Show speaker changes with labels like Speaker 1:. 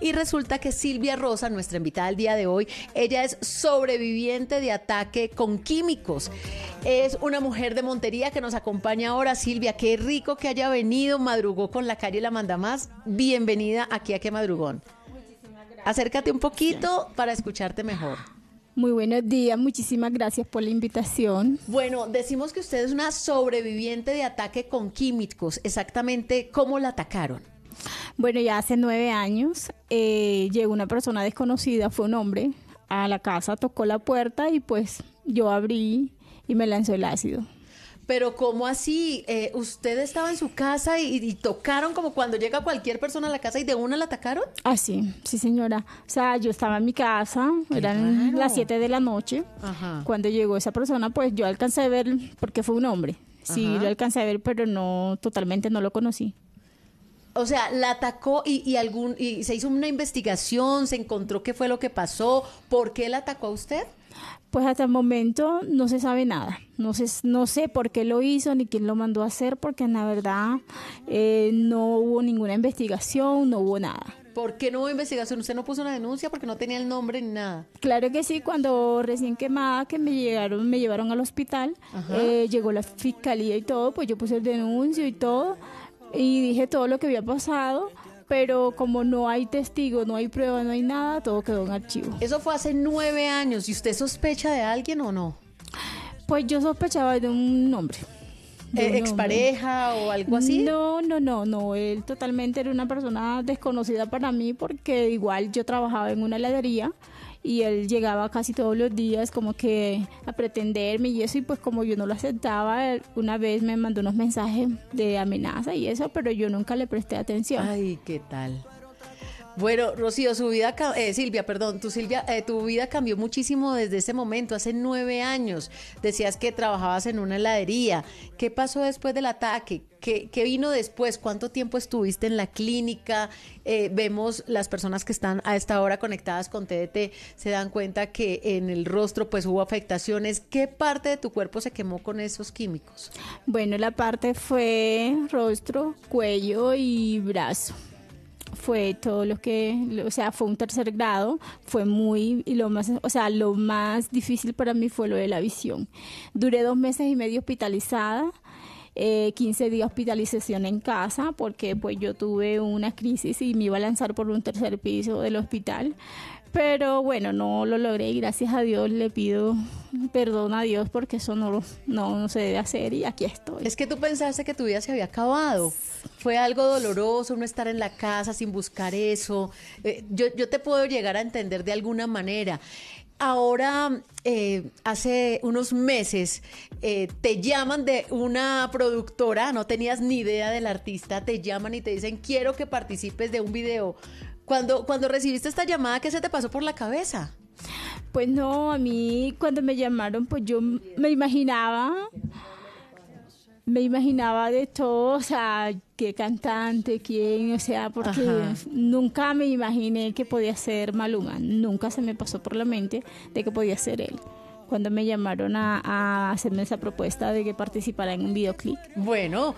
Speaker 1: Y resulta que Silvia Rosa, nuestra invitada del día de hoy, ella es sobreviviente de ataque con químicos. Es una mujer de Montería que nos acompaña ahora. Silvia, qué rico que haya venido. Madrugó con la calle La Manda Más. Bienvenida aquí a Que Madrugón. Acércate un poquito para escucharte mejor.
Speaker 2: Muy buenos días, muchísimas gracias por la invitación. Bueno, decimos que usted es una sobreviviente de ataque con
Speaker 1: químicos. Exactamente, ¿cómo la atacaron?
Speaker 2: Bueno, ya hace nueve años eh, llegó una persona desconocida, fue un hombre, a la casa, tocó la puerta y pues yo abrí y me lanzó el ácido.
Speaker 1: Pero ¿cómo así? Eh, ¿Usted
Speaker 2: estaba en su casa y, tocaron como cuando llega cualquier persona a la casa y de una la atacaron? Ah, sí, sí señora. O sea, yo estaba en mi casa, eran las siete de la noche. Cuando llegó esa persona, pues yo alcancé a ver, porque fue un hombre, sí, lo alcancé a ver, pero no, totalmente no lo conocí
Speaker 1: o sea, la atacó y, y, algún, y se hizo una
Speaker 2: investigación, se encontró qué fue lo que pasó, por qué la atacó a usted. Pues hasta el momento no se sabe nada. No sé, no sé por qué lo hizo ni quién lo mandó a hacer, porque en la verdad eh, no hubo ninguna investigación, no hubo nada. ¿Por qué no
Speaker 1: hubo investigación? ¿Usted no puso una denuncia porque no tenía el nombre ni nada?
Speaker 2: Claro que sí, cuando recién quemada, que me llegaron, me llevaron al hospital, eh, llegó la fiscalía y todo, pues yo puse el denuncio y todo y dije todo lo que había pasado, pero como no hay testigo, no hay prueba, no hay nada, todo quedó en archivo. Eso fue hace nueve años. ¿Y usted sospecha de alguien o no? Pues yo sospechaba de un hombre. ¿E expareja o algo así? No, no, no, no. Él totalmente era una persona desconocida para mí porque igual yo trabajaba en una heladería y él llegaba casi todos los días como que a pretenderme y eso y pues como yo no lo aceptaba, una vez me mandó unos mensajes de amenaza y eso, pero yo nunca le presté atención. Ay, ¿qué tal? Bueno,
Speaker 1: Rocío, su vida, eh, Silvia, perdón, tu Silvia, eh, tu vida cambió muchísimo desde ese momento, hace nueve años. Decías que trabajabas en una heladería. ¿Qué pasó después del ataque? ¿Qué, vino después? ¿Cuánto tiempo estuviste en la clínica? Eh, vemos las personas que están a esta hora conectadas con TDT, se dan cuenta que en el rostro pues hubo afectaciones. ¿Qué parte de tu cuerpo se quemó con esos químicos?
Speaker 2: Bueno, la parte fue rostro, cuello y brazo fue todo lo que, o sea, fue un tercer grado, fue muy, lo más, o sea, lo más difícil para mí fue lo de la visión. Duré dos meses y medio hospitalizada eh, 15 días de hospitalización en casa porque pues yo tuve una crisis y me iba a lanzar por un tercer piso del hospital. Pero bueno, no lo logré y gracias a Dios le pido perdón a Dios porque eso no, no, se debe hacer y aquí estoy. Es que tú pensaste que tu vida
Speaker 1: se había acabado. Fue algo doloroso no estar en la casa sin buscar eso. Eh, yo, yo te puedo llegar a entender de alguna manera. Ahora, eh, hace unos meses, eh, te llaman de una productora, no tenías ni idea del artista, te llaman y te dicen, quiero que participes de un video. Cuando,
Speaker 2: cuando recibiste esta llamada, ¿qué se te pasó por la cabeza? Pues no, a mí cuando me llamaron, pues yo me imaginaba me imaginaba de todo, o sea, qué cantante, quién, o sea, porque nunca me imaginé que podía ser Maluma, nunca se me pasó por la mente de que podía ser él. Cuando me llamaron a, a hacerme esa propuesta de que participara en un videoclip. Bueno.